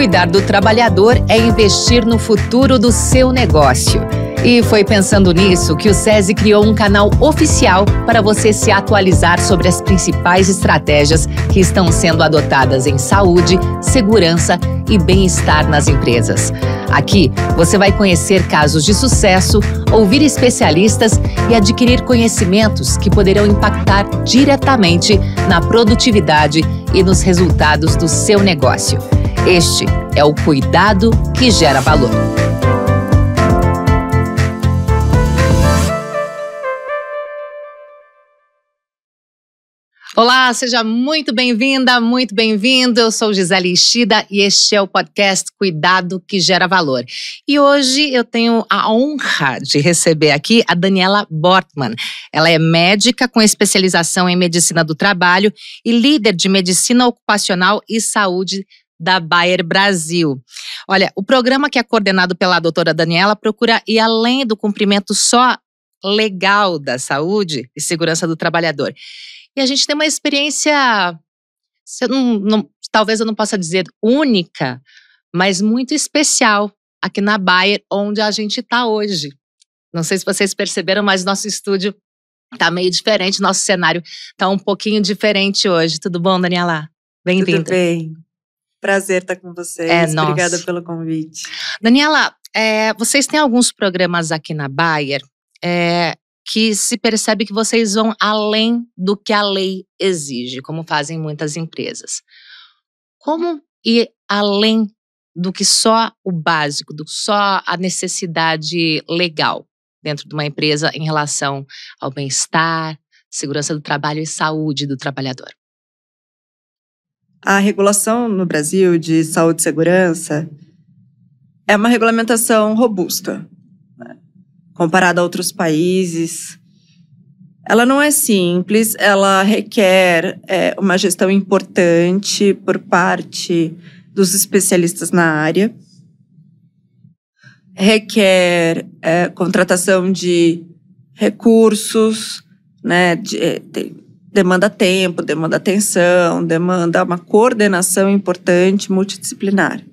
Cuidar do trabalhador é investir no futuro do seu negócio. E foi pensando nisso que o SESI criou um canal oficial para você se atualizar sobre as principais estratégias que estão sendo adotadas em saúde, segurança e bem-estar nas empresas. Aqui você vai conhecer casos de sucesso, ouvir especialistas e adquirir conhecimentos que poderão impactar diretamente na produtividade e nos resultados do seu negócio. Este é o cuidado que gera valor. Olá, seja muito bem-vinda, muito bem-vindo. Eu sou Gisele Ishida e este é o podcast Cuidado que Gera Valor. E hoje eu tenho a honra de receber aqui a Daniela Bortman. Ela é médica com especialização em medicina do trabalho e líder de medicina ocupacional e saúde da Bayer Brasil. Olha, o programa que é coordenado pela doutora Daniela procura ir além do cumprimento só legal da saúde e segurança do trabalhador. E a gente tem uma experiência, eu não, não, talvez eu não possa dizer única, mas muito especial aqui na Bayer, onde a gente está hoje. Não sei se vocês perceberam, mas nosso estúdio está meio diferente, nosso cenário está um pouquinho diferente hoje. Tudo bom, Daniela? Bem-vinda. Tudo bem. Prazer estar com vocês. É, Obrigada nossa. pelo convite. Daniela, é, vocês têm alguns programas aqui na Bayer é, que se percebe que vocês vão além do que a lei exige, como fazem muitas empresas. Como ir além do que só o básico, do que só a necessidade legal dentro de uma empresa em relação ao bem-estar, segurança do trabalho e saúde do trabalhador? a regulação no Brasil de saúde e segurança é uma regulamentação robusta, né? comparada a outros países. Ela não é simples, ela requer é, uma gestão importante por parte dos especialistas na área, requer é, contratação de recursos, né, de, de, é, demanda tempo, demanda atenção, demanda uma coordenação importante multidisciplinar.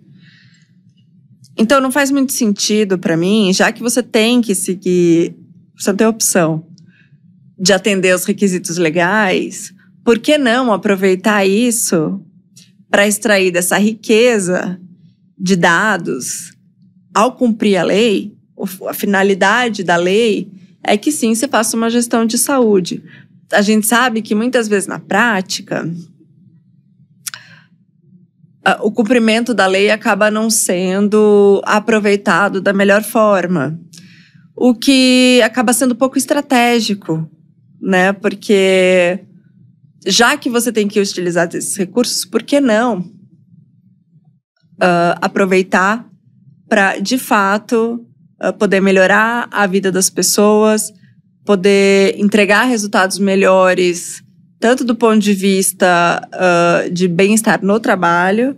Então não faz muito sentido para mim, já que você tem que seguir, você tem a opção de atender os requisitos legais, por que não aproveitar isso para extrair dessa riqueza de dados ao cumprir a lei, a finalidade da lei é que sim, você faça uma gestão de saúde, a gente sabe que muitas vezes na prática o cumprimento da lei acaba não sendo aproveitado da melhor forma, o que acaba sendo pouco estratégico, né? Porque já que você tem que utilizar esses recursos, por que não uh, aproveitar para, de fato, uh, poder melhorar a vida das pessoas, poder entregar resultados melhores, tanto do ponto de vista uh, de bem-estar no trabalho,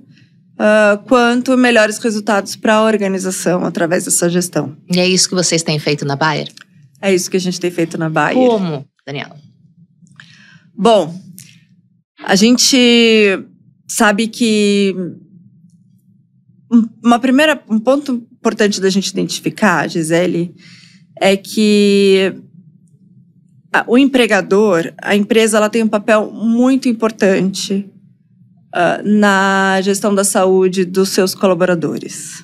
uh, quanto melhores resultados para a organização através dessa gestão. E é isso que vocês têm feito na Bayer? É isso que a gente tem feito na Bayer. Como, Daniela? Bom, a gente sabe que uma primeira um ponto importante da gente identificar, Gisele, é que o empregador, a empresa, ela tem um papel muito importante uh, na gestão da saúde dos seus colaboradores.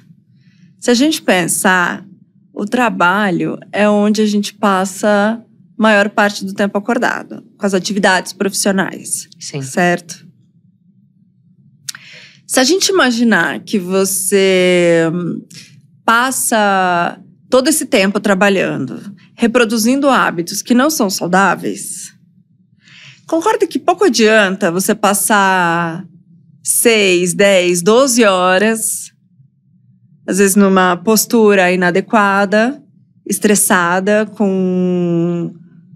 Se a gente pensar, o trabalho é onde a gente passa maior parte do tempo acordado, com as atividades profissionais. Sim. Certo? Se a gente imaginar que você hum, passa todo esse tempo trabalhando, reproduzindo hábitos que não são saudáveis, concorda que pouco adianta você passar 6, 10, 12 horas, às vezes numa postura inadequada, estressada, com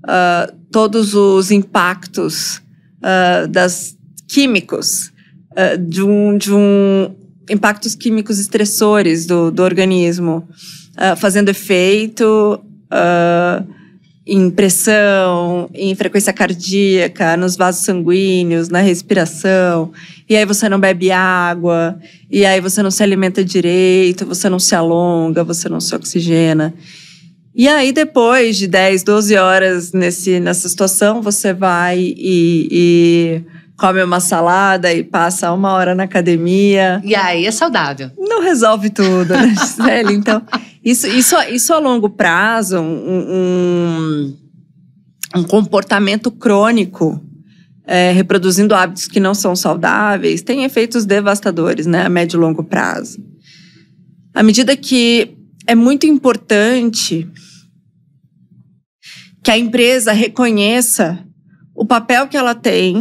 uh, todos os impactos uh, das químicos, uh, de, um, de um impactos químicos estressores do, do organismo, fazendo efeito uh, em pressão, em frequência cardíaca, nos vasos sanguíneos, na respiração. E aí você não bebe água, e aí você não se alimenta direito, você não se alonga, você não se oxigena. E aí, depois de 10, 12 horas nesse, nessa situação, você vai e, e come uma salada e passa uma hora na academia. E aí é saudável. Não resolve tudo, né, Gisele? Então. Isso, isso, isso a longo prazo, um, um, comportamento crônico, é, reproduzindo hábitos que não são saudáveis, tem efeitos devastadores né, a médio e longo prazo. À medida que é muito importante que a empresa reconheça o papel que ela tem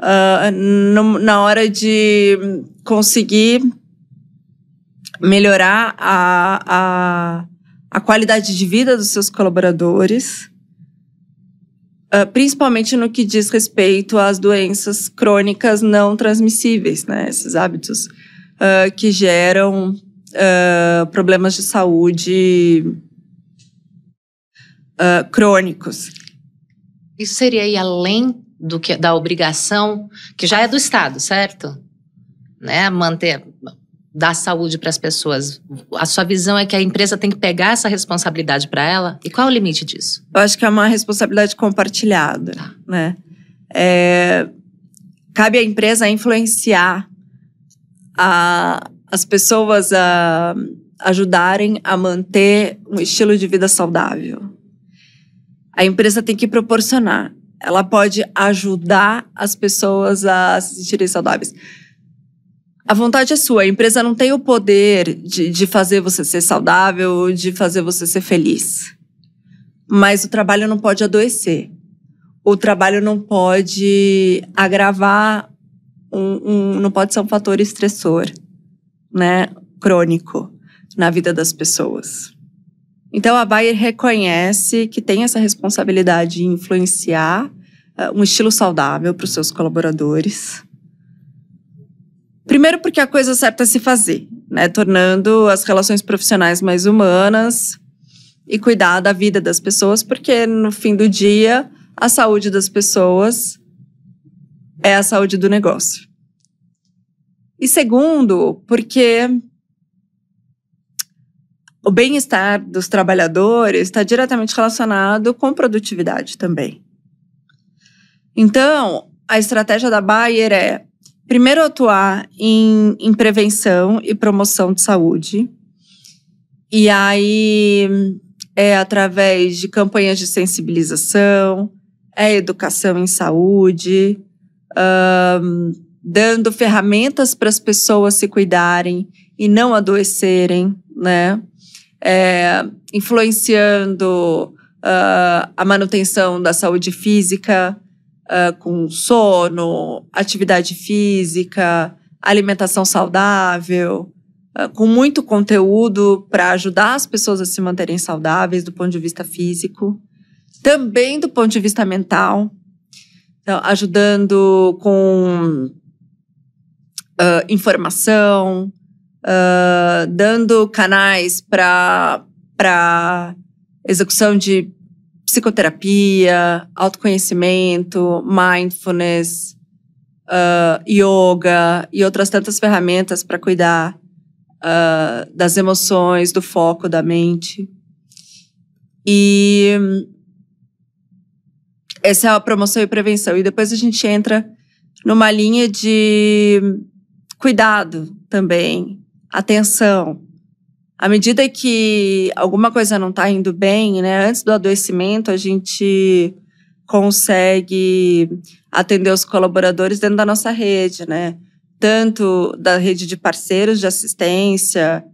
uh, no, na hora de conseguir melhorar a, a, a qualidade de vida dos seus colaboradores, uh, principalmente no que diz respeito às doenças crônicas não transmissíveis, né? Esses hábitos uh, que geram uh, problemas de saúde crônicos. Isso seria ir além do que da obrigação que já é do Estado, certo? Né? Manter dar saúde para as pessoas? A sua visão é que a empresa tem que pegar essa responsabilidade para ela? E qual é o limite disso? Eu acho que é uma responsabilidade compartilhada, tá. né? É, cabe à empresa influenciar a, as pessoas a ajudarem a manter um estilo de vida saudável. A empresa tem que proporcionar. Ela pode ajudar as pessoas a se sentirem saudáveis. A vontade é sua. A empresa não tem o poder de, de fazer você ser saudável, de fazer você ser feliz. Mas o trabalho não pode adoecer. O trabalho não pode agravar, um, um, não pode ser um fator estressor, né? Crônico na vida das pessoas. Então a Bayer reconhece que tem essa responsabilidade de influenciar uh, um estilo saudável para os seus colaboradores Primeiro, porque a coisa certa é se fazer, né? Tornando as relações profissionais mais humanas e cuidar da vida das pessoas, porque no fim do dia, a saúde das pessoas é a saúde do negócio. E segundo, porque o bem-estar dos trabalhadores está diretamente relacionado com produtividade também. Então, a estratégia da Bayer é primeiro atuar em, em prevenção e promoção de saúde. E aí é através de campanhas de sensibilização, é educação em saúde, um, dando ferramentas para as pessoas se cuidarem e não adoecerem, né? É, influenciando uh, a manutenção da saúde física, uh, com sono, atividade física, alimentação saudável, uh, com muito conteúdo para ajudar as pessoas a se manterem saudáveis do ponto de vista físico, também do ponto de vista mental, então, ajudando com uh, informação, dando canais para execução de psicoterapia, autoconhecimento, mindfulness, uh, yoga e outras tantas ferramentas para cuidar uh, das emoções, do foco, da mente. E essa é a promoção e prevenção. E depois a gente entra numa linha de cuidado também, atenção, à medida que alguma coisa não está indo bem, né, antes do adoecimento, a gente consegue atender os colaboradores dentro da nossa rede, né? Tanto da rede de parceiros de assistência,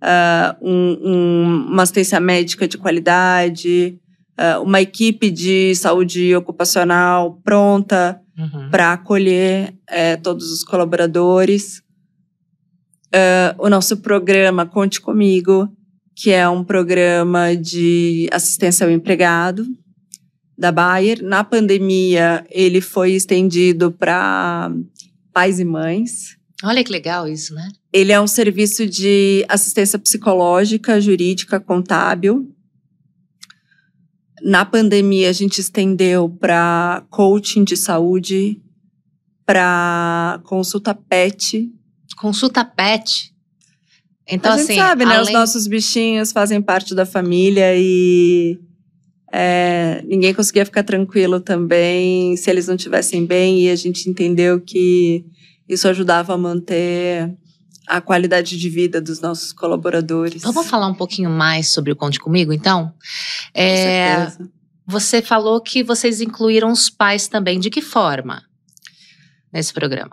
uh, um, um, uma assistência médica de qualidade, uh, uma equipe de saúde ocupacional pronta uhum. para acolher é, todos os colaboradores uh, o nosso programa Conte Comigo, que é um programa de assistência ao empregado da Bayer. Na pandemia, ele foi estendido para pais e mães. Olha que legal isso, né? Ele é um serviço de assistência psicológica, jurídica, contábil. Na pandemia, a gente estendeu para coaching de saúde, para consulta PET, consulta pet. Então, a gente assim, sabe, né? Além... Os nossos bichinhos fazem parte da família e é, ninguém conseguia ficar tranquilo também se eles não estivessem bem. E a gente entendeu que isso ajudava a manter a qualidade de vida dos nossos colaboradores. Vamos falar um pouquinho mais sobre o Conte Comigo, então? É, Com certeza. Você falou que vocês incluíram os pais também. De que forma nesse programa?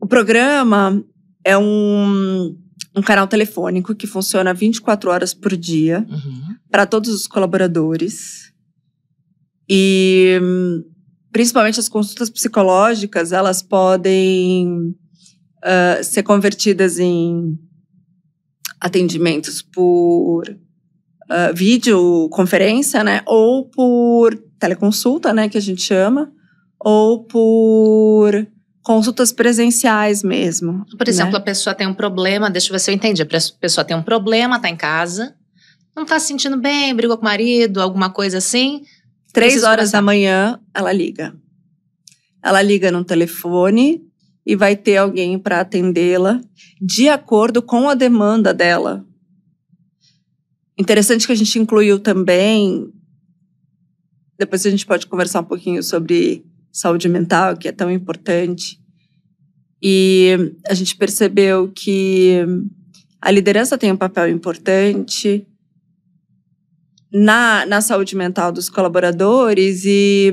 O programa é um, um canal telefônico que funciona 24 horas por dia uhum. para todos os colaboradores. E principalmente as consultas psicológicas, elas podem uh, ser convertidas em atendimentos por uh, videoconferência, né? Ou por teleconsulta, né? Que a gente chama. Ou por consultas presenciais mesmo. Por né? exemplo, né? a pessoa tem um problema, deixa eu ver se eu entendi. A pessoa tem um problema, tá em casa, não tá se sentindo bem, brigou com o marido, alguma coisa assim. Três horas conversar. da manhã, ela liga. Ela liga no telefone e vai ter alguém para atendê-la de acordo com a demanda dela. Interessante que a gente incluiu também. Depois a gente pode conversar um pouquinho sobre saúde mental, que é tão importante. E a gente percebeu que a liderança tem um papel importante na, na saúde mental dos colaboradores e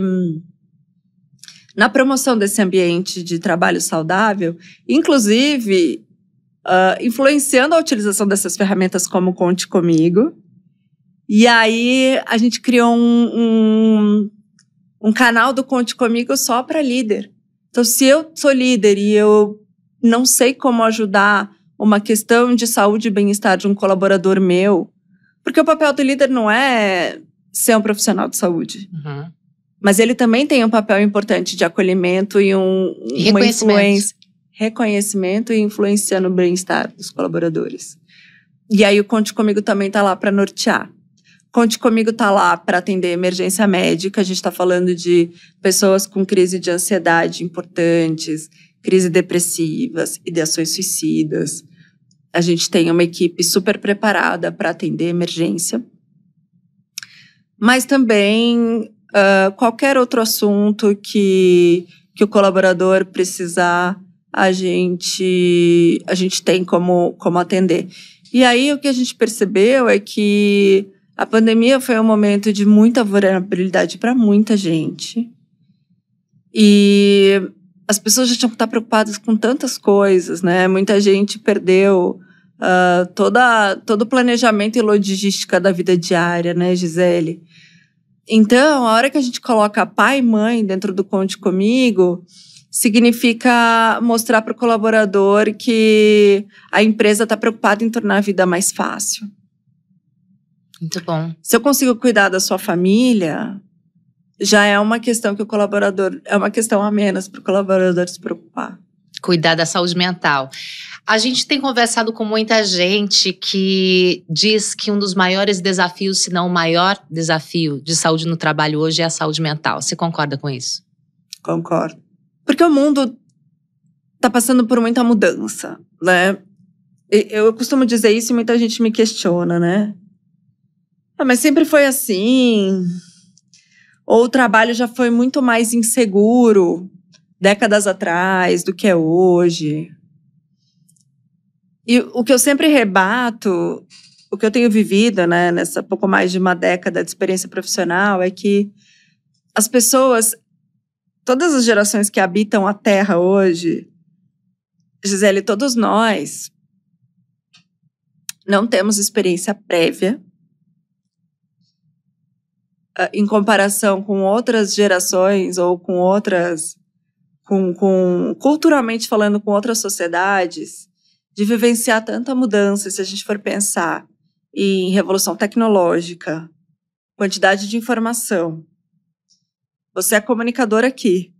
na promoção desse ambiente de trabalho saudável, inclusive uh, influenciando a utilização dessas ferramentas como Conte Comigo. E aí a gente criou um, um um canal do Conte Comigo só para líder. Então, se eu sou líder e eu não sei como ajudar uma questão de saúde e bem-estar de um colaborador meu, porque o papel do líder não é ser um profissional de saúde. Uhum. Mas ele também tem um papel importante de acolhimento e um, reconhecimento, Reconhecimento e influenciando o bem-estar dos colaboradores. E aí o Conte Comigo também está lá para nortear. Conte Comigo tá lá para atender emergência médica. A gente está falando de pessoas com crise de ansiedade importantes, crise depressivas, ideações suicidas. A gente tem uma equipe super preparada para atender emergência. Mas também uh, qualquer outro assunto que, que o colaborador precisar, a gente, a gente tem como, como atender. E aí o que a gente percebeu é que a pandemia foi um momento de muita vulnerabilidade para muita gente. E as pessoas já tinham que estar preocupadas com tantas coisas, né? Muita gente perdeu uh, toda, todo o planejamento e logística da vida diária, né, Gisele? Então, a hora que a gente coloca pai e mãe dentro do Conte Comigo, significa mostrar para o colaborador que a empresa está preocupada em tornar a vida mais fácil. Muito bom. Se eu consigo cuidar da sua família, já é uma questão que o colaborador. É uma questão a menos para o colaborador se preocupar. Cuidar da saúde mental. A gente tem conversado com muita gente que diz que um dos maiores desafios, se não o maior desafio de saúde no trabalho hoje é a saúde mental. Você concorda com isso? Concordo. Porque o mundo está passando por muita mudança, né? Eu costumo dizer isso e muita gente me questiona, né? Ah, mas sempre foi assim. Ou o trabalho já foi muito mais inseguro décadas atrás do que é hoje. E o que eu sempre rebato, o que eu tenho vivido, né, nessa pouco mais de uma década de experiência profissional, é que as pessoas, todas as gerações que habitam a Terra hoje, Gisele, todos nós não temos experiência prévia ah, em comparação com outras gerações ou com outras, com, com culturalmente falando, com outras sociedades, de vivenciar tanta mudança, se a gente for pensar em revolução tecnológica, quantidade de informação. Você é comunicador aqui.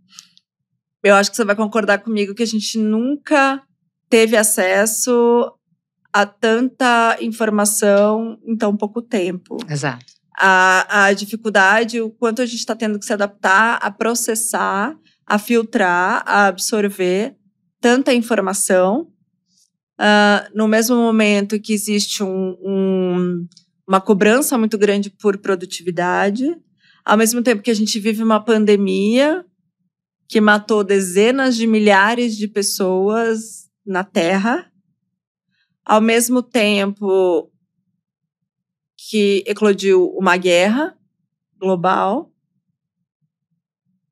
Eu acho que você vai concordar comigo que a gente nunca teve acesso a tanta informação em tão pouco tempo. Exato a, a dificuldade, o quanto a gente está tendo que se adaptar a processar, a filtrar, a absorver tanta informação. Uh, no mesmo momento que existe um, um, uma cobrança muito grande por produtividade, ao mesmo tempo que a gente vive uma pandemia que matou dezenas de milhares de pessoas na Terra, ao mesmo tempo que eclodiu uma guerra global.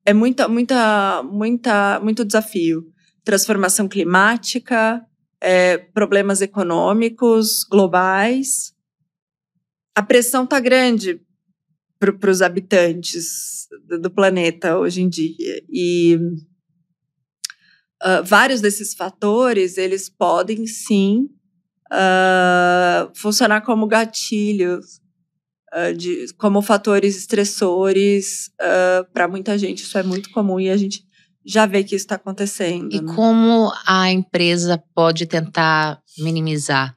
É muita, muita, muita, muito desafio. Transformação climática, é, problemas econômicos globais. A pressão está grande para os habitantes do, do, planeta hoje em dia. E uh, vários desses fatores, eles podem sim uh, funcionar como gatilhos, uh, de, como fatores estressores. Uh, ah, Para muita gente, isso é muito comum e a gente já vê que isso está acontecendo. E né? como a empresa pode tentar minimizar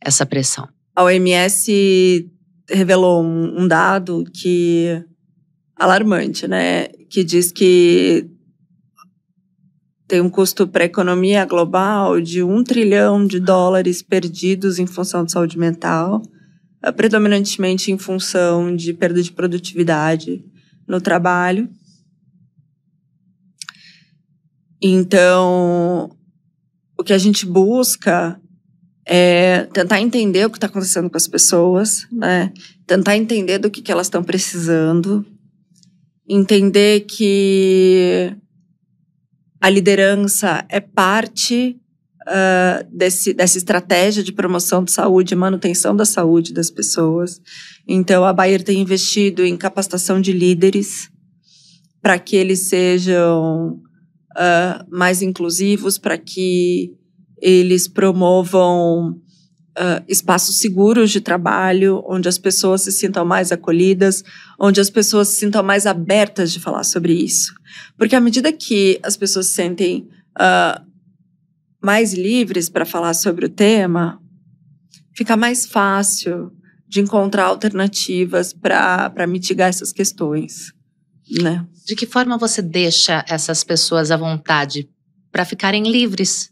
essa pressão? A OMS revelou um, um dado que alarmante, né? Que diz que tem um custo para a economia global de um trilhão de dólares perdidos em função de saúde mental, eh, predominantemente em função de perda de produtividade no trabalho. Então, o que a gente busca é tentar entender o que está acontecendo com as pessoas, né? tentar entender do que, que elas estão precisando, entender que a liderança é parte uh, desse, dessa estratégia de promoção de saúde e manutenção da saúde das pessoas. Então, a Bayer tem investido em capacitação de líderes para que eles sejam uh, mais inclusivos, para que eles promovam uh, espaços seguros de trabalho, onde as pessoas se sintam mais acolhidas, onde as pessoas se sintam mais abertas de falar sobre isso. Porque à medida que as pessoas se sentem uh, mais livres para falar sobre o tema, fica mais fácil de encontrar alternativas para mitigar essas questões. Né? De que forma você deixa essas pessoas à vontade para ficarem livres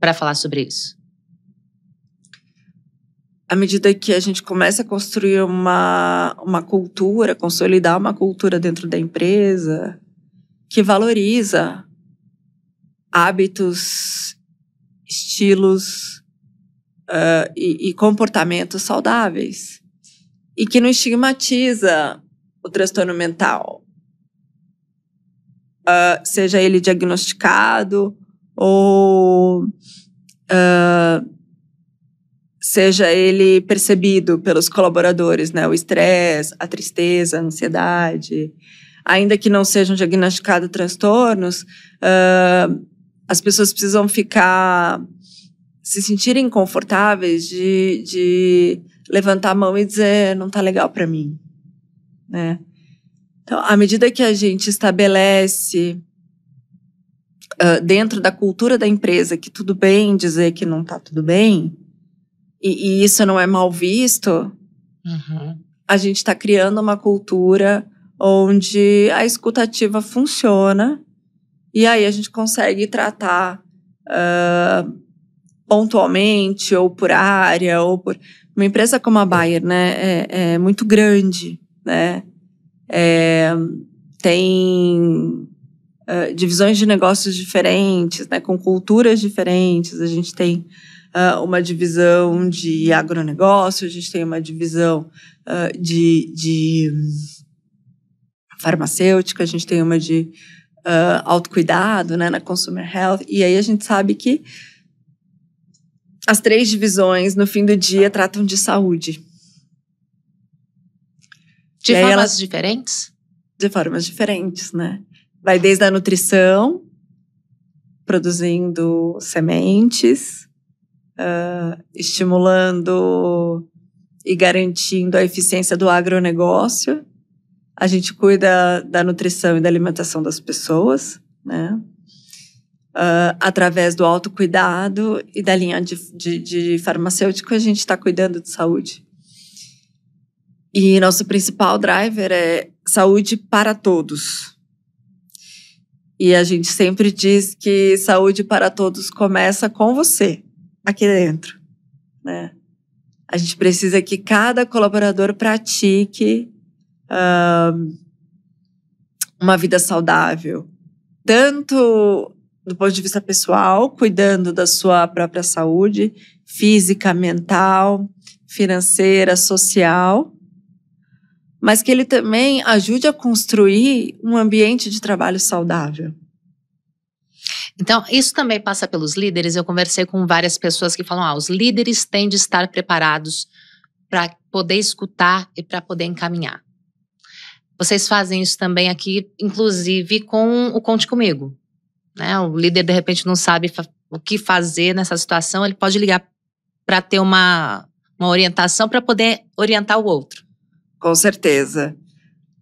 para falar sobre isso? à medida que a gente começa a construir uma, uma cultura, consolidar uma cultura dentro da empresa que valoriza hábitos, estilos uh, e, e comportamentos saudáveis e que não estigmatiza o transtorno mental, uh, seja ele diagnosticado ou uh, seja ele percebido pelos colaboradores, né? O estresse, a tristeza, a ansiedade, ainda que não sejam diagnosticados transtornos, uh, as pessoas precisam ficar se sentirem confortáveis de, de levantar a mão e dizer não tá legal para mim, né? Então, à medida que a gente estabelece uh, dentro da cultura da empresa que tudo bem dizer que não tá tudo bem, e, e isso não é mal visto, uhum. a gente está criando uma cultura onde a escutativa funciona e aí a gente consegue tratar uh, pontualmente ou por área ou por uma empresa como a Bayer, né, é, é muito grande, né, é, tem uh, divisões de negócios diferentes, né, com culturas diferentes, a gente tem uh, uma divisão de agronegócio, a gente tem uma divisão uh, de, de hum, farmacêutica, a gente tem uma de uh, autocuidado, né, na consumer health, e aí a gente sabe que as três divisões, no fim do dia, tratam de saúde. De e formas elas, diferentes? De formas diferentes, né? Vai desde a nutrição, produzindo sementes, uh, estimulando e garantindo a eficiência do agronegócio. A gente cuida da nutrição e da alimentação das pessoas, né? Uh, através do autocuidado e da linha de, de, de farmacêutico, a gente está cuidando de saúde. E nosso principal driver é saúde para todos. E a gente sempre diz que saúde para todos começa com você aqui dentro, né? A gente precisa que cada colaborador pratique uma vida saudável, tanto do ponto de vista pessoal, cuidando da sua própria saúde física, mental, financeira, social, mas que ele também ajude a construir um ambiente de trabalho saudável. Então, isso também passa pelos líderes. Eu conversei com várias pessoas que falam: ah, os líderes têm de estar preparados para poder escutar e para poder encaminhar. Vocês fazem isso também aqui, inclusive com o Conte Comigo. Né? O líder, de repente, não sabe o que fazer nessa situação, ele pode ligar para ter uma, uma orientação para poder orientar o outro. Com certeza.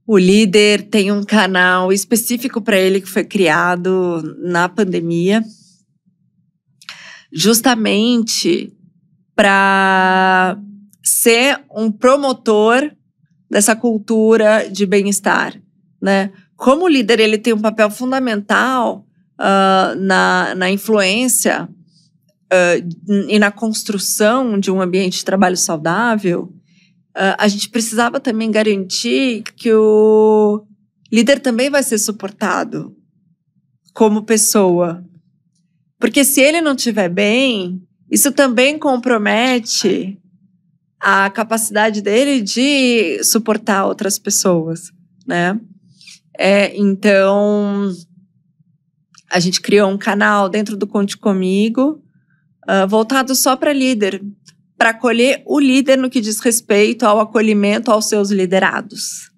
O líder tem um canal específico para ele que foi criado na pandemia, justamente para ser um promotor dessa cultura de bem-estar, né? Como o líder ele tem um papel fundamental uh, na, na influência uh, e na construção de um ambiente de trabalho saudável, ah, a gente precisava também garantir que o líder também vai ser suportado como pessoa. Porque se ele não estiver bem, isso também compromete a capacidade dele de suportar outras pessoas, né? É, então, a gente criou um canal dentro do Conte Comigo, uh, voltado só para líder, para acolher o líder no que diz respeito ao acolhimento aos seus liderados.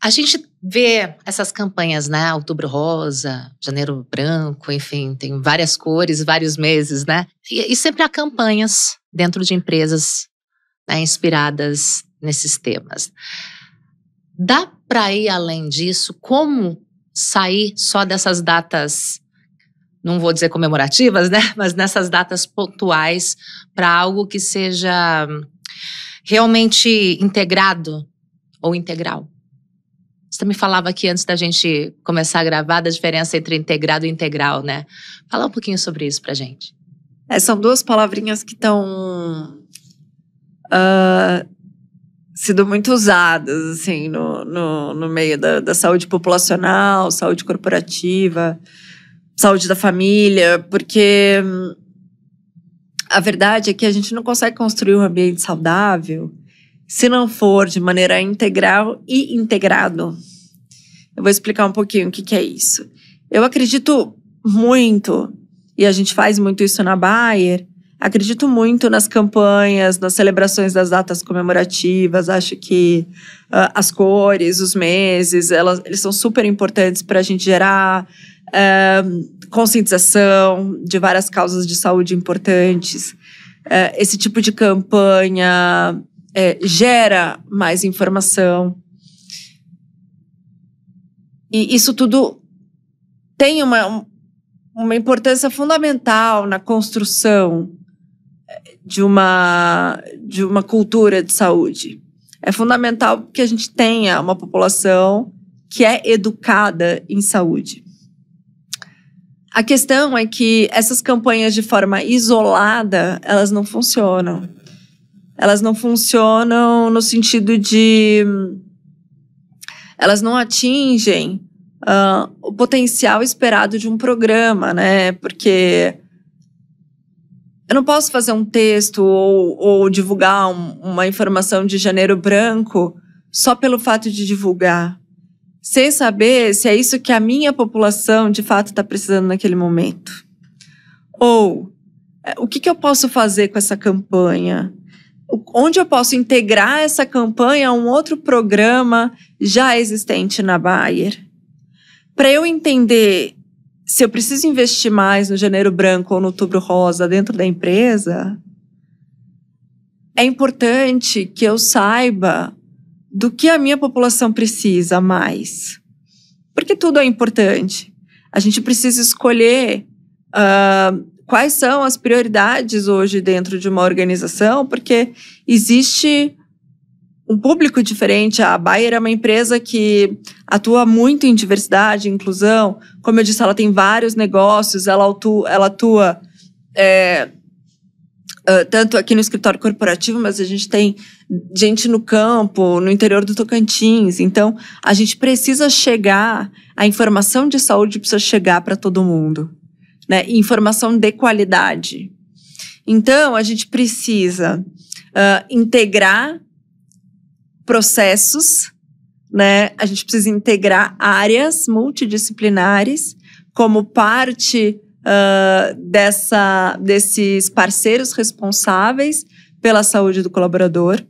A gente vê essas campanhas, né? Outubro rosa, janeiro branco, enfim, tem várias cores, vários meses, né? E, e sempre há campanhas dentro de empresas né, inspiradas nesses temas. Dá para ir além disso? Como sair só dessas datas não vou dizer comemorativas, né? Mas nessas datas pontuais para algo que seja realmente integrado ou integral. Você me falava aqui antes da gente começar a gravar da diferença entre integrado e integral, né? Fala um pouquinho sobre isso a gente. É, são duas palavrinhas que estão uh, ah, sido muito usadas assim no, no, no meio da, da saúde populacional, saúde corporativa saúde da família, porque hum, a verdade é que a gente não consegue construir um ambiente saudável se não for de maneira integral e integrado. Eu vou explicar um pouquinho o que, que é isso. Eu acredito muito, e a gente faz muito isso na Bayer, acredito muito nas campanhas, nas celebrações das datas comemorativas. Acho que uh, as cores, os meses, elas, eles são super importantes para a gente gerar uh, conscientização de várias causas de saúde importantes. esse tipo de campanha é, gera mais informação. E isso tudo tem uma, uma importância fundamental na construção eh, de uma, de uma cultura de saúde. É fundamental que a gente tenha uma população que é educada em saúde. A questão é que essas campanhas de forma isolada, elas não funcionam. Elas não funcionam no sentido de. Elas não atingem uh, o potencial esperado de um programa, né? Porque eu não posso fazer um texto ou, ou divulgar um, uma informação de janeiro branco só pelo fato de divulgar sem saber se é isso que a minha população de fato está precisando naquele momento. Ou é, o que, que eu posso fazer com essa campanha? Onde eu posso integrar essa campanha a um outro programa já existente na Bayer? Para eu entender se eu preciso investir mais no janeiro branco ou no outubro rosa dentro da empresa, é importante que eu saiba do que a minha população precisa mais. Porque tudo é importante. A gente precisa escolher uh, quais são as prioridades hoje dentro de uma organização, porque existe um público diferente. A Bayer é uma empresa que atua muito em diversidade, inclusão. Como eu disse, ela tem vários negócios, ela atua, ela atua é, ah, tanto aqui no escritório corporativo, mas a gente tem gente no campo, no interior do Tocantins. Então, a gente precisa chegar, a informação de saúde precisa chegar para todo mundo, né? informação de qualidade. Então, a gente precisa uh, integrar processos, né? A gente precisa integrar áreas multidisciplinares como parte uh, dessa, desses parceiros responsáveis pela saúde do colaborador.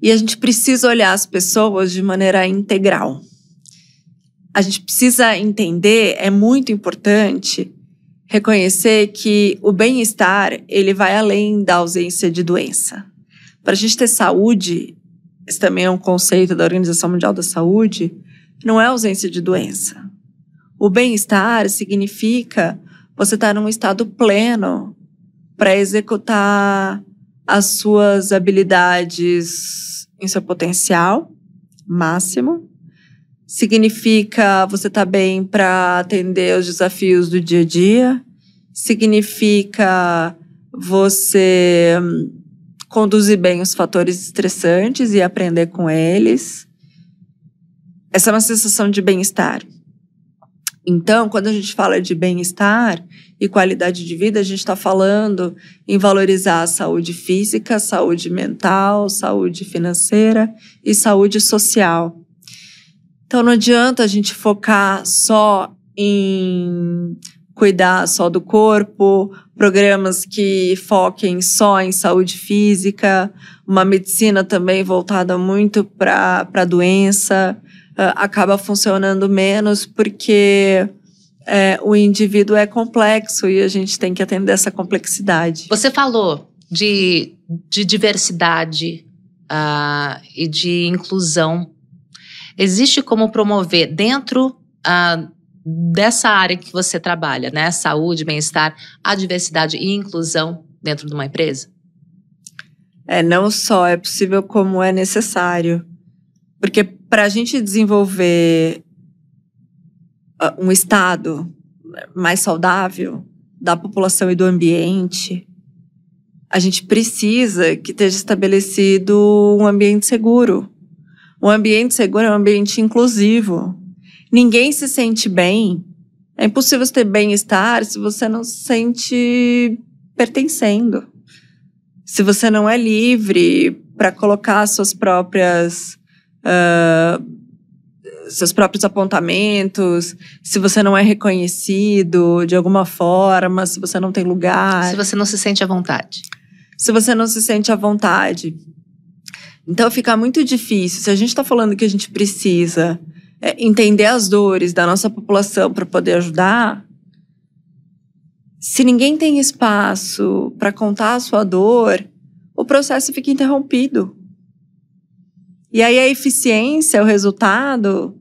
E a gente precisa olhar as pessoas de maneira integral. A gente precisa entender, é muito importante reconhecer que o bem-estar, ele vai além da ausência de doença. Para a gente ter saúde, esse também é um conceito da Organização Mundial da Saúde, não é ausência de doença. O bem-estar significa você estar num estado pleno para executar as suas habilidades em seu potencial máximo. Significa você estar tá bem para atender os desafios do dia a dia. Significa você hum, conduzir bem os fatores estressantes e aprender com eles. Essa é uma sensação de bem-estar. Então, quando a gente fala de bem-estar e qualidade de vida, a gente está falando em valorizar a saúde física, saúde mental, saúde financeira e saúde social. Então, não adianta a gente focar só em cuidar só do corpo, programas que foquem só em saúde física, uma medicina também voltada muito para a doença. Eh, acaba funcionando menos porque é, o indivíduo é complexo e a gente tem que atender essa complexidade. Você falou de, de diversidade uh, e de inclusão. Existe como promover dentro uh, dessa área que você trabalha, né? Saúde, bem-estar, a diversidade e inclusão dentro de uma empresa? É, não só é possível como é necessário. Porque para a gente desenvolver ah, um estado mais saudável da população e do ambiente, a gente precisa que esteja estabelecido um ambiente seguro. Um ambiente seguro é um ambiente inclusivo. Ninguém se sente bem. É impossível ter bem-estar se você não se sente pertencendo. Se você não é livre para colocar suas próprias Uh, seus próprios apontamentos, se você não é reconhecido de alguma forma, se você não tem lugar. Se você não se sente à vontade. Se você não se sente à vontade. Então fica muito difícil. Se a gente está falando que a gente precisa é, entender as dores da nossa população para poder ajudar, se ninguém tem espaço para contar a sua dor, o processo fica interrompido. E aí a eficiência, o resultado,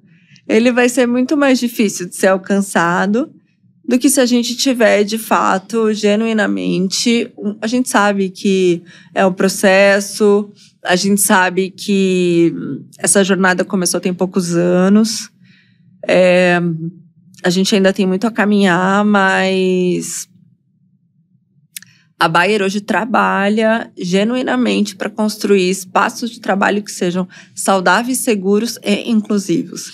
ele vai ser muito mais difícil de ser alcançado do que se a gente tiver de fato, genuinamente, a gente sabe que é um processo, a gente sabe que essa jornada começou tem poucos anos, é, a gente ainda tem muito a caminhar, mas a Bayer hoje trabalha genuinamente para construir espaços de trabalho que sejam saudáveis, seguros e inclusivos.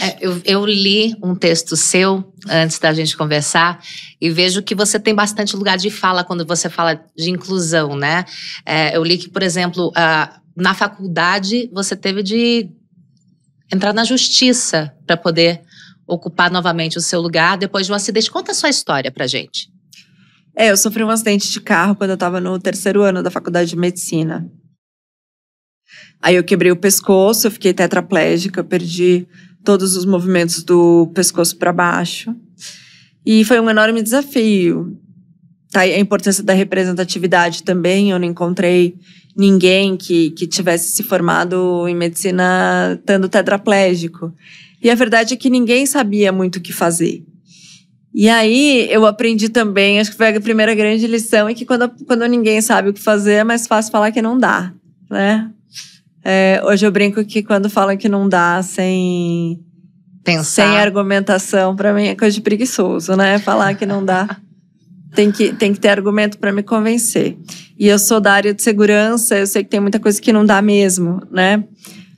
É, eu, eu, li um texto seu antes da gente conversar e vejo que você tem bastante lugar de fala quando você fala de inclusão, né? É, eu li que, por exemplo, na faculdade você teve de entrar na justiça para poder ocupar novamente o seu lugar depois de um acidente. Conta a sua história para gente. É, eu sofri um acidente de carro quando eu estava no terceiro ano da faculdade de medicina. Aí eu quebrei o pescoço, eu fiquei tetraplégica, eu perdi todos os movimentos do pescoço para baixo. E foi um enorme desafio. Tá a importância da representatividade também, eu não encontrei ninguém que, que tivesse se formado em medicina estando tetraplégico. E a verdade é que ninguém sabia muito o que fazer. E aí eu aprendi também, acho que foi a primeira grande lição, é que quando, quando ninguém sabe o que fazer, é mais fácil falar que não dá, né? É, hoje eu brinco que quando falam que não dá sem Pensar. sem argumentação, para mim é coisa de preguiçoso, né? Falar que não dá. tem que, tem que ter argumento para me convencer. E eu sou da área de segurança, eu sei que tem muita coisa que não dá mesmo, né?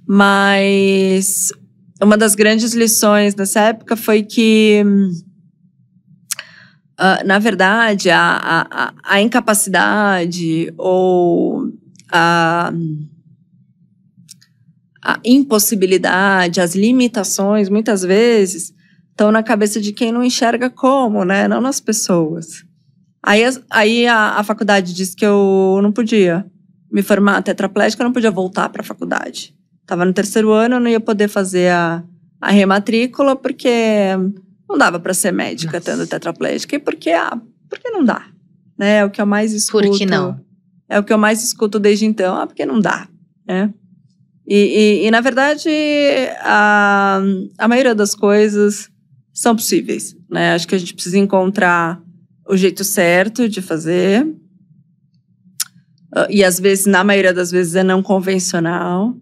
Mas uma das grandes lições nessa época foi que uh, na verdade, a, a, a, incapacidade ou a, a impossibilidade, as limitações, muitas vezes, estão na cabeça de quem não enxerga como, né? Não nas pessoas. Aí, aí a, a faculdade disse que eu não podia me formar tetraplégica, eu não podia voltar para a faculdade. estava no terceiro ano, eu não ia poder fazer a, a rematrícula, porque não dava para ser médica Nossa. tetraplégica. E porque, ah, porque não dá? Né? É o que eu mais escuto. Por que não? É o que eu mais escuto desde então. Ah, porque não dá, né? E, e, e na verdade, a, a maioria das coisas são possíveis, né? Acho que a gente precisa encontrar o jeito certo de fazer. Ah, e às vezes, na maioria das vezes, é não convencional.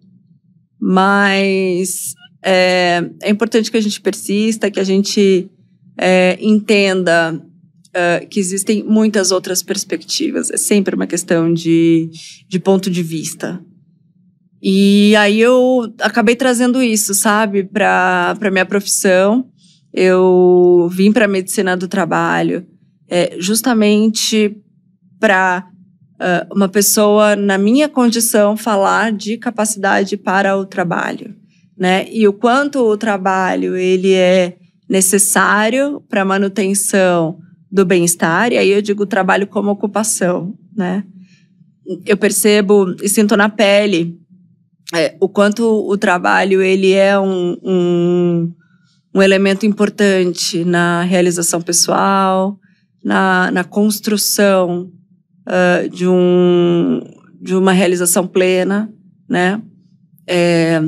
Mas é, é importante que a gente persista, que a gente é, entenda é, que existem muitas outras perspectivas. É sempre uma questão de, de ponto de vista. E aí eu acabei trazendo isso, sabe, para minha profissão. Eu vim para a medicina do trabalho é, justamente para uh, é, uma pessoa na minha condição falar de capacidade para o trabalho né? E o quanto o trabalho ele é necessário para a manutenção do bem-estar, e aí eu digo trabalho como ocupação, né? Eu percebo e sinto na pele é, o quanto o trabalho ele é um, um, um elemento importante na realização pessoal, na, na construção uh, de, um, de uma realização plena, né? É,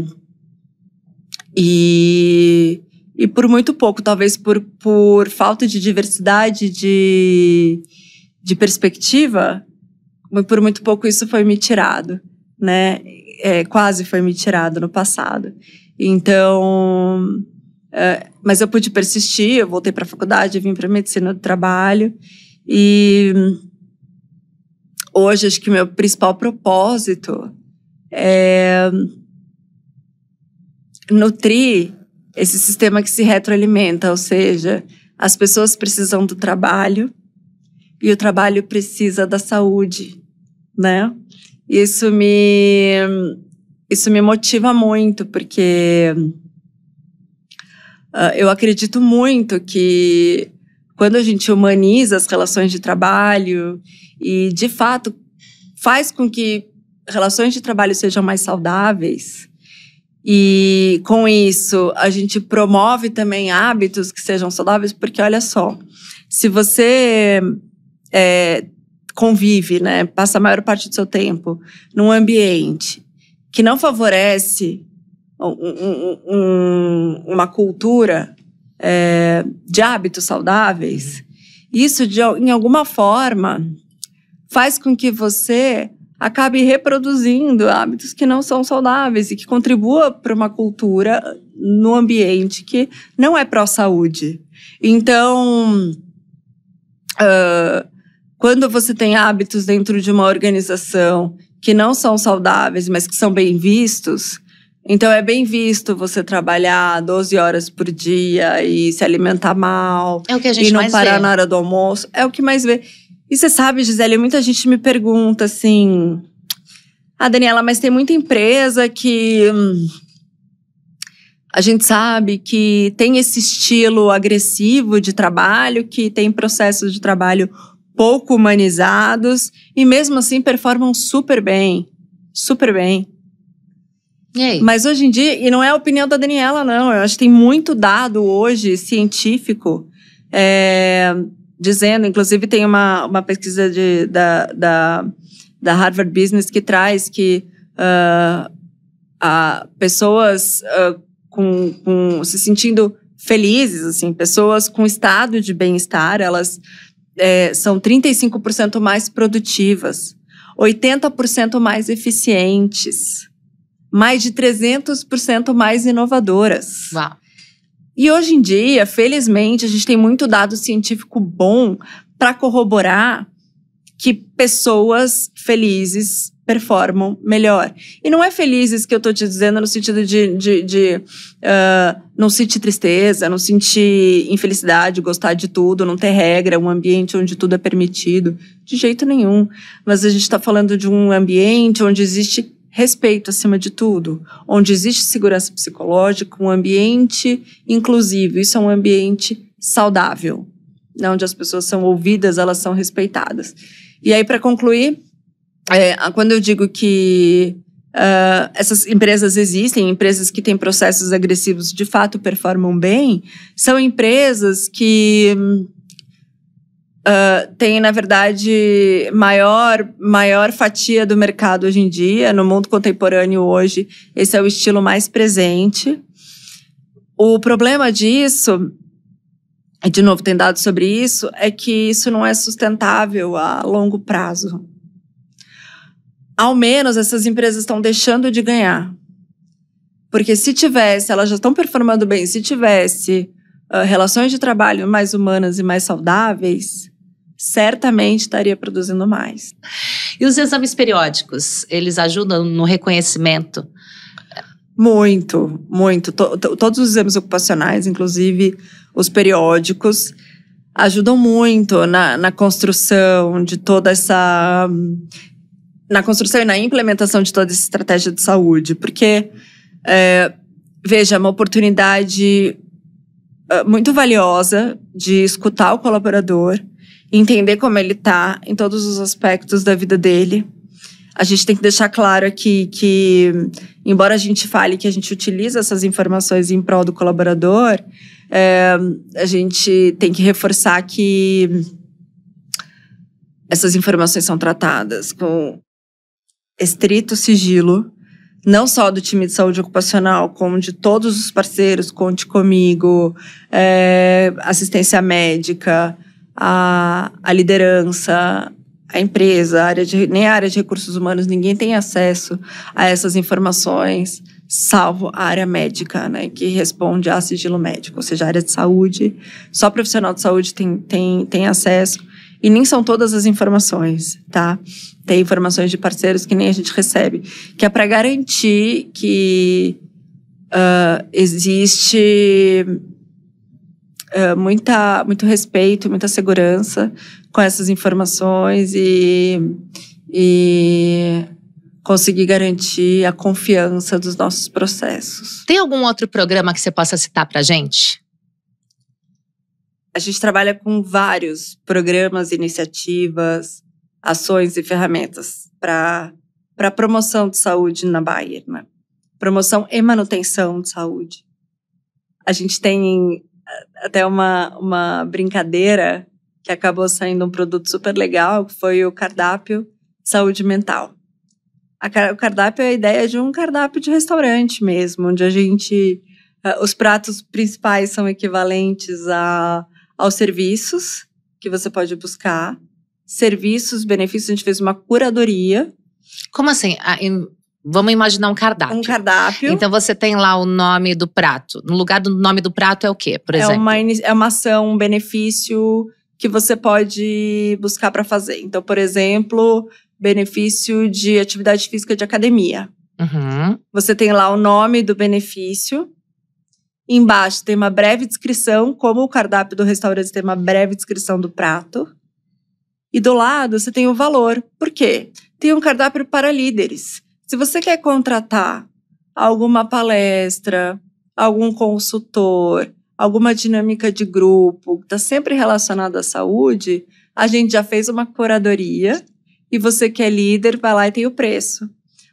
e, e por muito pouco, talvez por, por falta de diversidade de, de perspectiva, por muito pouco isso foi me tirado, né? É, quase foi me tirado no passado. Então, é, mas eu pude persistir, eu voltei para a faculdade, vim para medicina do trabalho e hoje acho que meu principal propósito é nutrir esse sistema que se retroalimenta, ou seja, as pessoas precisam do trabalho e o trabalho precisa da saúde, né? Isso me isso me motiva muito porque uh, eu acredito muito que quando a gente humaniza as relações de trabalho e de fato faz com que relações de trabalho sejam mais saudáveis, e com isso, a gente promove também hábitos que sejam saudáveis, porque olha só, se você é, convive, né, passa a maior parte do seu tempo num ambiente que não favorece um, um, uma cultura é, de hábitos saudáveis, uhum. isso de, em alguma forma faz com que você acabe reproduzindo hábitos que não são saudáveis e que contribua para uma cultura no ambiente que não é pró-saúde. Então, uh, quando você tem hábitos dentro de uma organização que não são saudáveis, mas que são bem vistos, então é bem visto você trabalhar 12 horas por dia e se alimentar mal. É o que a gente e não mais parar vê. na hora do almoço. É o que mais vê. E você sabe, Gisele, muita gente me pergunta assim: Ah, Daniela, mas tem muita empresa que. Hum, a gente sabe que tem esse estilo agressivo de trabalho, que tem processos de trabalho pouco humanizados e mesmo assim performam super bem. Super bem. Mas hoje em dia, e não é a opinião da Daniela, não. Eu acho que tem muito dado hoje científico é, dizendo, inclusive tem uma, uma pesquisa de, da, da, da Harvard Business que traz que uh, a pessoas uh, com, com, se sentindo felizes, assim, pessoas com estado de bem-estar, elas é, são 35% mais produtivas, 80% mais eficientes, mais de 300% mais inovadoras. Uau. E hoje em dia, felizmente, a gente tem muito dado científico bom para corroborar que pessoas felizes performam melhor. E não é felizes que eu tô te dizendo no sentido de, de, de uh, não sentir tristeza, não sentir infelicidade, gostar de tudo, não ter regra, um ambiente onde tudo é permitido. De jeito nenhum. Mas a gente está falando de um ambiente onde existe respeito acima de tudo, onde existe segurança psicológica, um ambiente inclusivo. Isso é um ambiente saudável, né? onde as pessoas são ouvidas, elas são respeitadas. E aí, para concluir, é, quando eu digo que uh, essas empresas existem, empresas que têm processos agressivos de fato performam bem, são empresas que. Hum, uh, tem, na verdade, maior, maior fatia do mercado hoje em dia. No mundo contemporâneo hoje, esse é o estilo mais presente. O problema disso, de novo, tem dados sobre isso, é que isso não é sustentável a longo prazo. Ao menos essas empresas estão deixando de ganhar. Porque se tivesse, elas já estão performando bem, se tivesse uh, relações de trabalho mais humanas e mais saudáveis, certamente estaria produzindo mais. E os exames periódicos, eles ajudam no reconhecimento? Muito, muito. To, todos os exames ocupacionais, inclusive os periódicos, ajudam muito na, na construção de toda essa. Na construção e na implementação de toda essa estratégia de saúde, porque, é, veja, é uma oportunidade ah, muito valiosa de escutar o colaborador, entender como ele tá em todos os aspectos da vida dele. A gente tem que deixar claro aqui que, embora a gente fale que a gente utiliza essas informações em prol do colaborador, é, a gente tem que reforçar que essas informações são tratadas com estrito sigilo, não só do time de saúde ocupacional, como de todos os parceiros, conte comigo, é, assistência médica, a, a liderança, a empresa, a área de, nem a área de recursos humanos, ninguém tem acesso a essas informações, salvo a área médica, né, que responde a sigilo médico, ou seja, a área de saúde. Só profissional de saúde tem, tem, tem acesso. E nem são todas as informações, tá? Tem informações de parceiros que nem a gente recebe, que é para garantir que uh, existe é, muita, muito respeito, muita segurança com essas informações e, e conseguir garantir a confiança dos nossos processos. Tem algum outro programa que você possa citar para gente? A gente trabalha com vários programas, iniciativas, ações e ferramentas para para promoção de saúde na Bayer, né? promoção e manutenção de saúde. A gente tem até uma, uma brincadeira que acabou saindo um produto super legal, que foi o cardápio saúde mental. A, o cardápio é a ideia de um cardápio de restaurante mesmo, onde a gente. Eh, os pratos principais são equivalentes a, aos serviços que você pode buscar. Serviços, benefícios, a gente fez uma curadoria. Como assim? Ah, Vamos imaginar um cardápio. Um cardápio. Então você tem lá o nome do prato. No lugar do nome do prato é o quê, por é exemplo? É uma, é uma ação, um benefício que você pode buscar para fazer. Então, por exemplo, benefício de atividade física de academia. Uhum. Você tem lá o nome do benefício. Embaixo tem uma breve descrição, como o cardápio do restaurante tem uma breve descrição do prato. E do lado você tem o valor. Por quê? Tem um cardápio para líderes. Se você quer contratar alguma palestra, algum consultor, alguma dinâmica de grupo, que está sempre relacionado à saúde, a gente já fez uma curadoria e você que é líder vai lá e tem o preço.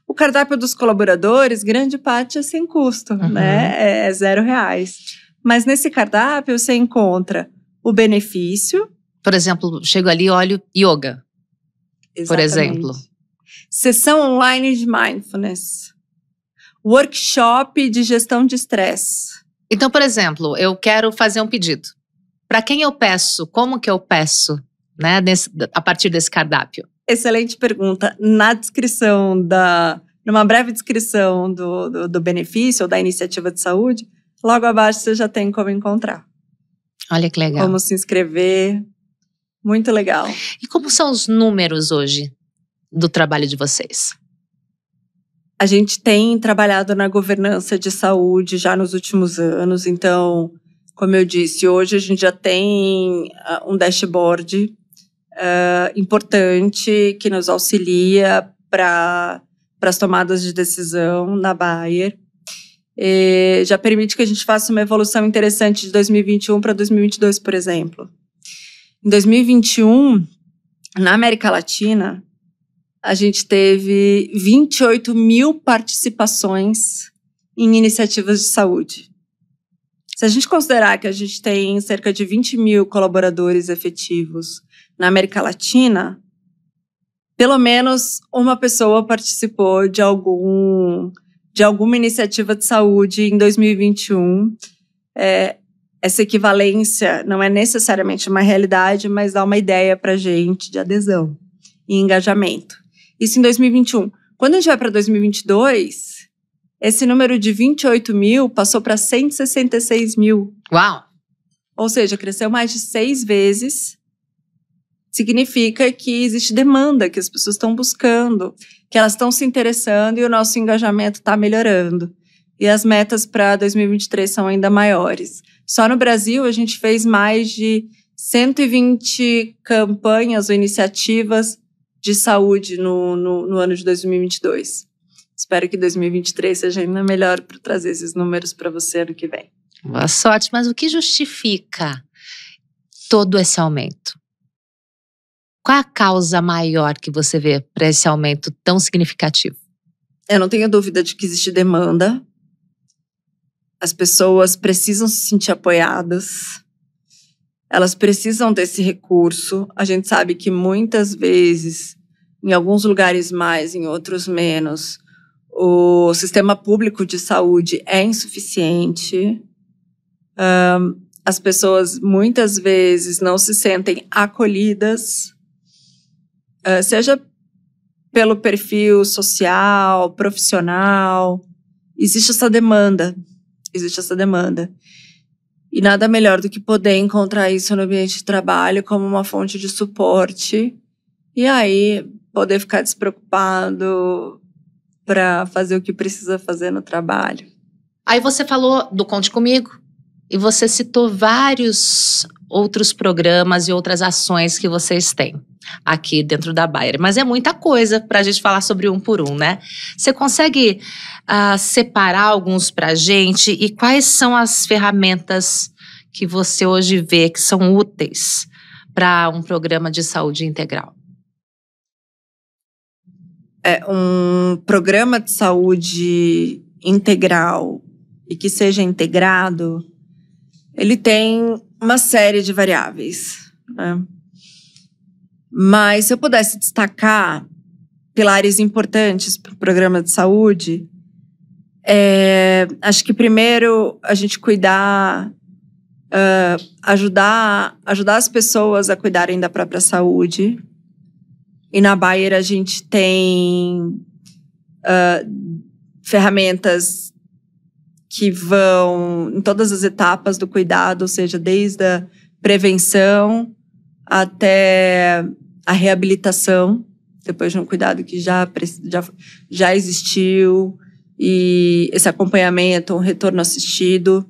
O cardápio dos colaboradores, grande parte é sem custo, uhum. né? É, é zero reais. Mas nesse cardápio você encontra o benefício. Por exemplo, chego ali e olho yoga. Exatamente. Por exemplo sessão online de mindfulness, workshop de gestão de estresse. Então, por exemplo, eu quero fazer um pedido. Para quem eu peço? Como que eu peço? Né, nesse, a partir desse cardápio? Excelente pergunta. Na descrição da. Numa breve descrição do, do, do benefício ou da iniciativa de saúde, logo abaixo você já tem como encontrar. Olha que legal. Como se inscrever. Muito legal. E como são os números hoje do trabalho de vocês? A gente tem trabalhado na governança de saúde já nos últimos anos, então, como eu disse, hoje a gente já tem ah, um dashboard uh, importante que nos auxilia para as tomadas de decisão na Bayer. E já permite que a gente faça uma evolução interessante de 2021 para 2022, por exemplo. Em 2021, na América Latina, a gente teve 28 mil participações em iniciativas de saúde. Se a gente considerar que a gente tem cerca de 20 mil colaboradores efetivos na América Latina, pelo menos uma pessoa participou de algum de alguma iniciativa de saúde em 2021. É, essa equivalência não é necessariamente uma realidade, mas dá uma ideia para gente de adesão e engajamento. Isso em 2021. Quando a gente vai para 2022, esse número de 28 mil passou para 166 mil. Uau! Ou seja, cresceu mais de seis vezes. Significa que existe demanda, que as pessoas estão buscando, que elas estão se interessando e o nosso engajamento está melhorando. E as metas para 2023 são ainda maiores. Só no Brasil, a gente fez mais de 120 campanhas ou iniciativas de saúde no, no, no ano de 2022. Espero que 2023 seja ainda melhor para trazer esses números para você ano que vem. Boa sorte, mas o que justifica todo esse aumento? Qual a causa maior que você vê para esse aumento tão significativo? Eu não tenho dúvida de que existe demanda. As pessoas precisam se sentir apoiadas elas precisam desse recurso. A gente sabe que muitas vezes, em alguns lugares mais, em outros menos, o sistema público de saúde é insuficiente. Um, as pessoas muitas vezes não se sentem acolhidas, uh, seja pelo perfil social, profissional. Existe essa demanda. Existe essa demanda. E nada melhor do que poder encontrar isso no ambiente de trabalho como uma fonte de suporte. E aí poder ficar despreocupado para fazer o que precisa fazer no trabalho. Aí você falou do Conte Comigo e você citou vários outros programas e outras ações que vocês têm aqui dentro da Bayer. Mas é muita coisa para a gente falar sobre um por um, né? Você consegue uh, separar alguns para a gente e quais são as ferramentas que você hoje vê que são úteis para um programa de saúde integral? É, um programa de saúde integral e que seja integrado, ele tem uma série de variáveis. Né? Mas se eu pudesse destacar pilares importantes para o programa de saúde, é, acho que primeiro a gente cuidar, uh, ajudar, ajudar as pessoas a cuidarem da própria saúde. E na Bayer a gente tem uh, ferramentas que vão em todas as etapas do cuidado, ou seja, desde a prevenção até a reabilitação, depois de um cuidado que já, já, já existiu, e esse acompanhamento, um retorno assistido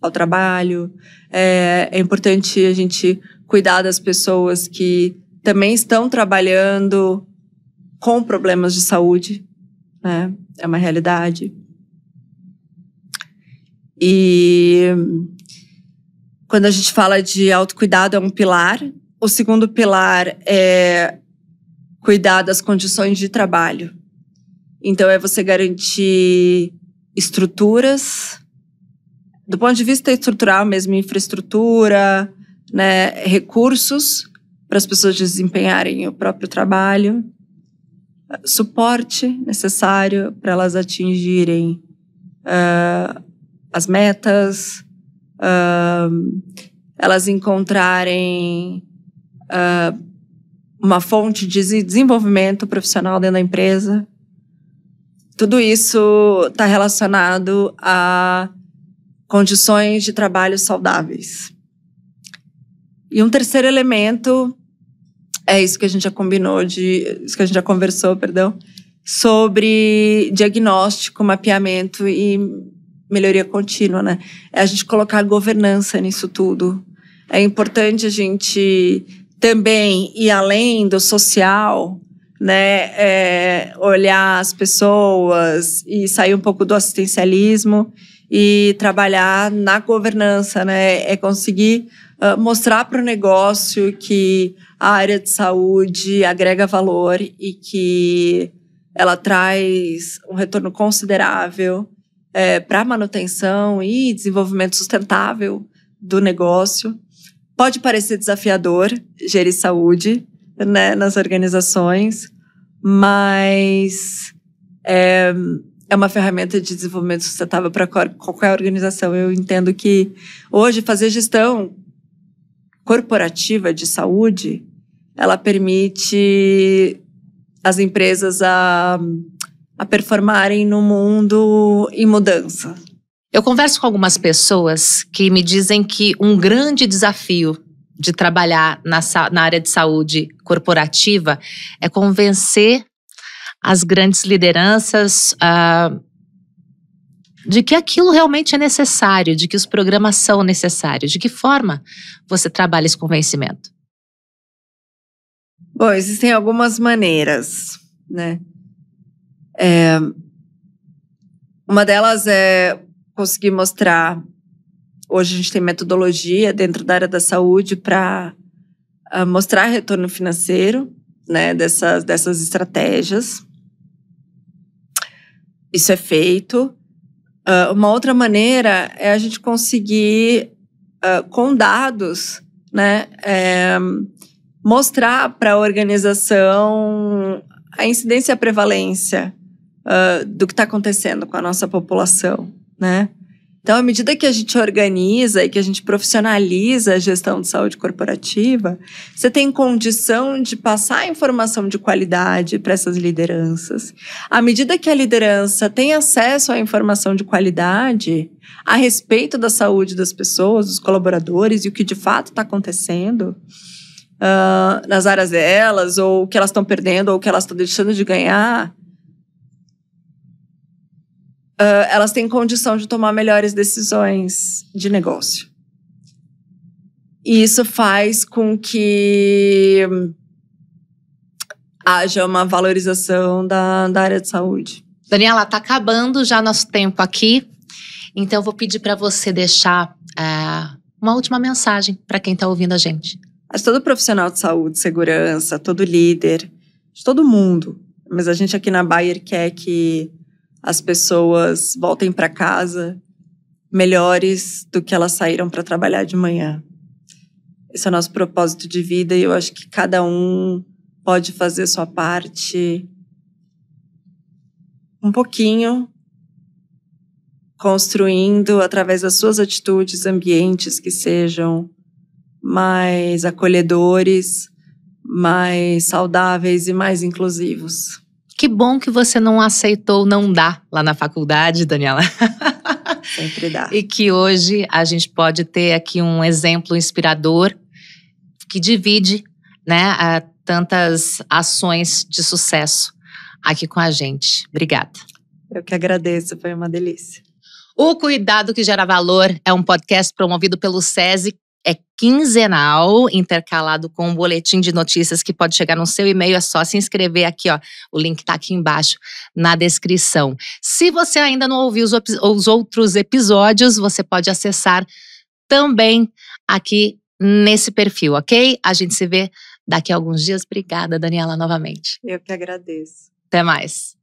ao trabalho. É, é importante a gente cuidar das pessoas que também estão trabalhando com problemas de saúde, né? É uma realidade. E quando a gente fala de autocuidado, é um pilar. O segundo pilar é cuidar das condições de trabalho. Então, é você garantir estruturas, do ponto de vista estrutural mesmo, infraestrutura, né, recursos para as pessoas desempenharem o próprio trabalho, suporte necessário para elas atingirem uh, as metas, uh, elas encontrarem uh, uma fonte de desenvolvimento profissional dentro da empresa, tudo isso está relacionado a condições de trabalho saudáveis. E um terceiro elemento é isso que a gente já combinou de, isso que a gente já conversou, perdão, sobre diagnóstico, mapeamento e melhoria contínua, né? É a gente colocar governança nisso tudo. É importante a gente também ir além do social né, é, olhar as pessoas e sair um pouco do assistencialismo e trabalhar na governança, né? É conseguir uh, mostrar para o negócio que a área de saúde agrega valor e que ela traz um retorno considerável é, para manutenção e desenvolvimento sustentável do negócio. Pode parecer desafiador gerir saúde né, nas organizações, mas é, é uma ferramenta de desenvolvimento sustentável para qualquer organização. Eu entendo que hoje fazer gestão corporativa de saúde, ela permite as empresas a, a performarem no mundo em mudança. Eu converso com algumas pessoas que me dizem que um grande desafio de trabalhar na, na área de saúde corporativa é convencer as grandes lideranças ah, de que aquilo realmente é necessário, de que os programas são necessários. De que forma você trabalha esse convencimento? Bom, existem algumas maneiras, né? É, uma delas é conseguir mostrar Hoje a gente tem metodologia dentro da área da saúde para uh, ah, mostrar retorno financeiro né, dessas, dessas estratégias. Isso é feito. Uh, uma outra maneira é a gente conseguir, uh, com dados, né, é, mostrar para a organização a incidência e a prevalência uh, do que está acontecendo com a nossa população, né? Então, à medida que a gente organiza e que a gente profissionaliza a gestão de saúde corporativa, você tem condição de passar informação de qualidade para essas lideranças. À medida que a liderança tem acesso à informação de qualidade a respeito da saúde das pessoas, dos colaboradores e o que de fato está acontecendo, Uh, nas áreas delas, ou o que elas estão perdendo, ou o que elas estão deixando de ganhar, uh, elas têm condição de tomar melhores decisões de negócio. E isso faz com que haja uma valorização da, da área de saúde. Daniela, está acabando já nosso tempo aqui, então eu vou pedir para você deixar é, uma última mensagem para quem está ouvindo a gente. que todo profissional de saúde, segurança, todo líder, de todo mundo, mas a gente aqui na Bayer quer que as pessoas voltem para casa melhores do que elas saíram para trabalhar de manhã. Esse é o nosso propósito de vida e eu acho que cada um pode fazer sua parte um pouquinho, construindo através das suas atitudes ambientes que sejam mais acolhedores, mais saudáveis e mais inclusivos. Que bom que você não aceitou não dar lá na faculdade, Daniela. Sempre dá. e que hoje a gente pode ter aqui um exemplo inspirador que divide né, tantas ações de sucesso aqui com a gente. Obrigada. Eu que agradeço, foi uma delícia. O Cuidado que Gera Valor é um podcast promovido pelo SESI é quinzenal, intercalado com um boletim de notícias que pode chegar no seu e-mail. É só se inscrever aqui, ó. O link está aqui embaixo na descrição. Se você ainda não ouviu os, os outros episódios, você pode acessar também aqui nesse perfil, ok? A gente se vê daqui a alguns dias. Obrigada, Daniela, novamente. Eu que agradeço. Até mais.